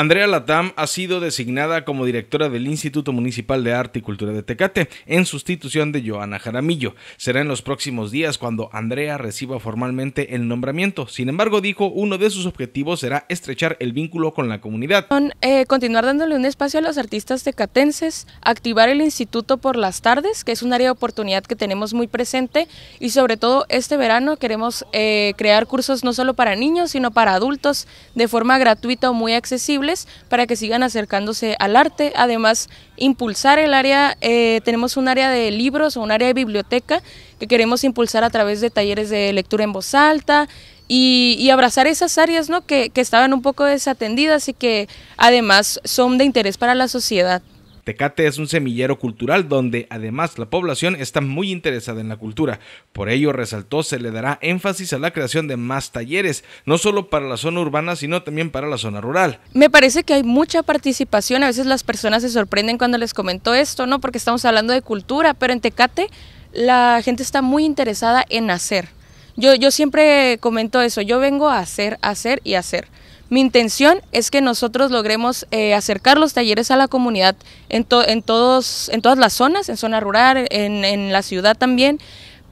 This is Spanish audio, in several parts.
Andrea Latam ha sido designada como directora del Instituto Municipal de Arte y Cultura de Tecate en sustitución de Joana Jaramillo. Será en los próximos días cuando Andrea reciba formalmente el nombramiento. Sin embargo, dijo, uno de sus objetivos será estrechar el vínculo con la comunidad. Eh, continuar dándole un espacio a los artistas tecatenses, activar el instituto por las tardes, que es un área de oportunidad que tenemos muy presente y sobre todo este verano queremos eh, crear cursos no solo para niños, sino para adultos de forma gratuita o muy accesible para que sigan acercándose al arte. Además, impulsar el área, eh, tenemos un área de libros o un área de biblioteca que queremos impulsar a través de talleres de lectura en voz alta, y, abrazar esas áreas ¿no? que estaban un poco desatendidas y que además son de interés para la sociedad. Tecate es un semillero cultural donde además la población está muy interesada en la cultura. Por ello, resaltó, se le dará énfasis a la creación de más talleres, no solo para la zona urbana, sino también para la zona rural. Me parece que hay mucha participación, a veces las personas se sorprenden cuando les comento esto, ¿no? Porque estamos hablando de cultura, pero en Tecate la gente está muy interesada en hacer, yo, siempre comento eso, yo vengo a hacer, hacer y hacer. Mi intención es que nosotros logremos eh, acercar los talleres a la comunidad en, todas las zonas, en zona rural, en, la ciudad también,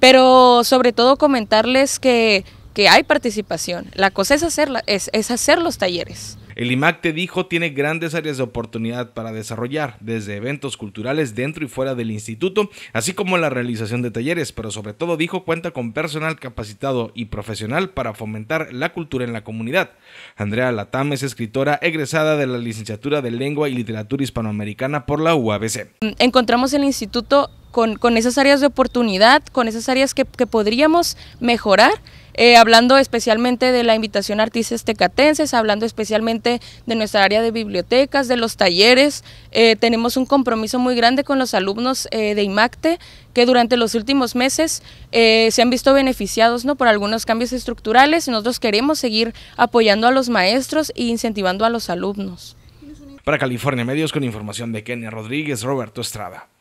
pero sobre todo comentarles que, hay participación. La cosa es, es hacer los talleres. El IMAC te dijo tiene grandes áreas de oportunidad para desarrollar, desde eventos culturales dentro y fuera del instituto, así como la realización de talleres, pero sobre todo dijo cuenta con personal capacitado y profesional para fomentar la cultura en la comunidad. Andrea Latam es escritora egresada de la licenciatura de Lengua y Literatura Hispanoamericana por la UABC. Encontramos el instituto con, esas áreas de oportunidad, con esas áreas que, podríamos mejorar. Eh, hablando especialmente de la invitación a artistas tecatenses, hablando especialmente de nuestra área de bibliotecas, de los talleres. Eh, tenemos un compromiso muy grande con los alumnos eh, de IMACTE que durante los últimos meses se han visto beneficiados ¿no? por algunos cambios estructurales nosotros queremos seguir apoyando a los maestros e incentivando a los alumnos. Para California Medios con información de Kenia Rodríguez, Roberto Estrada.